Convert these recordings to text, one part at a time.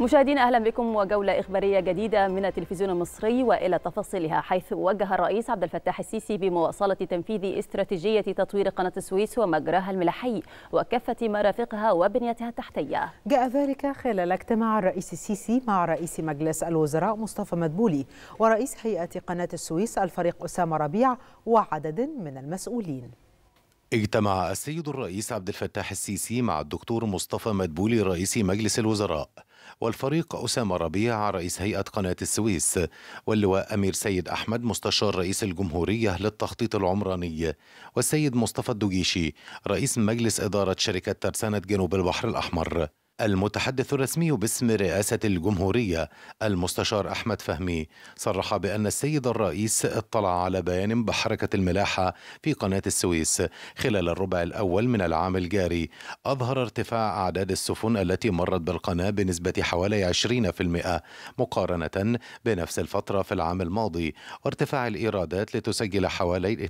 مشاهدينا اهلا بكم وجوله اخباريه جديده من التلفزيون المصري والى تفاصيلها حيث وجه الرئيس عبد الفتاح السيسي بمواصله تنفيذ استراتيجيه تطوير قناه السويس ومجراها الملحي وكافه مرافقها وبنيتها التحتيه. جاء ذلك خلال اجتماع الرئيس السيسي مع رئيس مجلس الوزراء مصطفى مدبولي ورئيس هيئه قناه السويس الفريق اسامه ربيع وعدد من المسؤولين. اجتمع السيد الرئيس عبد الفتاح السيسي مع الدكتور مصطفى مدبولي رئيس مجلس الوزراء والفريق أسامة ربيع رئيس هيئة قناة السويس واللواء أمير سيد أحمد مستشار رئيس الجمهورية للتخطيط العمراني والسيد مصطفى الدوجيشي رئيس مجلس إدارة شركة ترسانة جنوب البحر الأحمر المتحدث الرسمي باسم رئاسة الجمهورية المستشار أحمد فهمي صرح بأن السيد الرئيس اطلع على بيان بحركة الملاحة في قناة السويس خلال الربع الأول من العام الجاري أظهر ارتفاع أعداد السفن التي مرت بالقناة بنسبة حوالي 20% مقارنة بنفس الفترة في العام الماضي وارتفاع الإيرادات لتسجل حوالي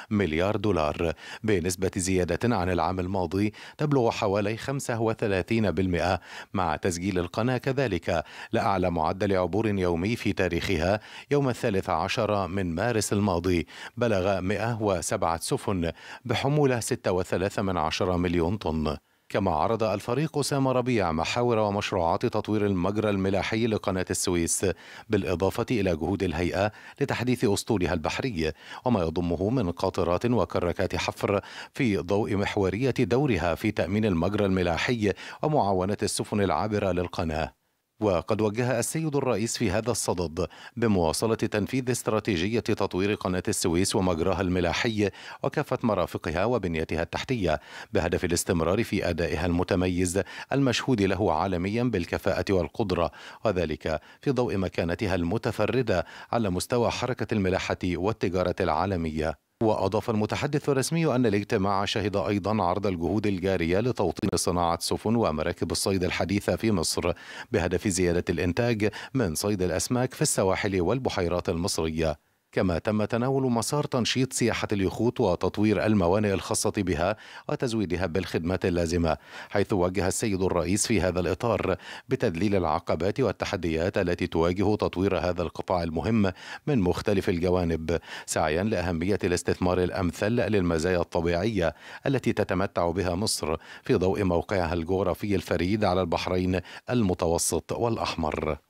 2.3 مليار دولار بنسبة زيادة عن العام الماضي تبلغ حوالي 35% مع تسجيل القناة كذلك لأعلى معدل عبور يومي في تاريخها يوم الثالث عشر من مارس الماضي بلغ 107 سفن بحمولة 6.3 مليون طن كما عرض الفريق أسامة ربيع محاور ومشروعات تطوير المجرى الملاحي لقناة السويس بالإضافة إلى جهود الهيئة لتحديث أسطولها البحري وما يضمه من قاطرات وكركات حفر في ضوء محورية دورها في تأمين المجرى الملاحي ومعاونة السفن العابرة للقناة وقد وجه السيد الرئيس في هذا الصدد بمواصلة تنفيذ استراتيجية تطوير قناة السويس ومجراها الملاحي وكافة مرافقها وبنيتها التحتية بهدف الاستمرار في أدائها المتميز المشهود له عالميا بالكفاءة والقدرة وذلك في ضوء مكانتها المتفردة على مستوى حركة الملاحة والتجارة العالمية وأضاف المتحدث الرسمي أن الاجتماع شهد أيضا عرض الجهود الجارية لتوطين صناعة سفن ومراكب الصيد الحديثة في مصر بهدف زيادة الإنتاج من صيد الأسماك في السواحل والبحيرات المصرية كما تم تناول مسار تنشيط سياحة اليخوت وتطوير الموانئ الخاصة بها وتزويدها بالخدمات اللازمة حيث وجه السيد الرئيس في هذا الإطار بتذليل العقبات والتحديات التي تواجه تطوير هذا القطاع المهم من مختلف الجوانب سعيا لأهمية الاستثمار الأمثل للمزايا الطبيعية التي تتمتع بها مصر في ضوء موقعها الجغرافي الفريد على البحرين المتوسط والأحمر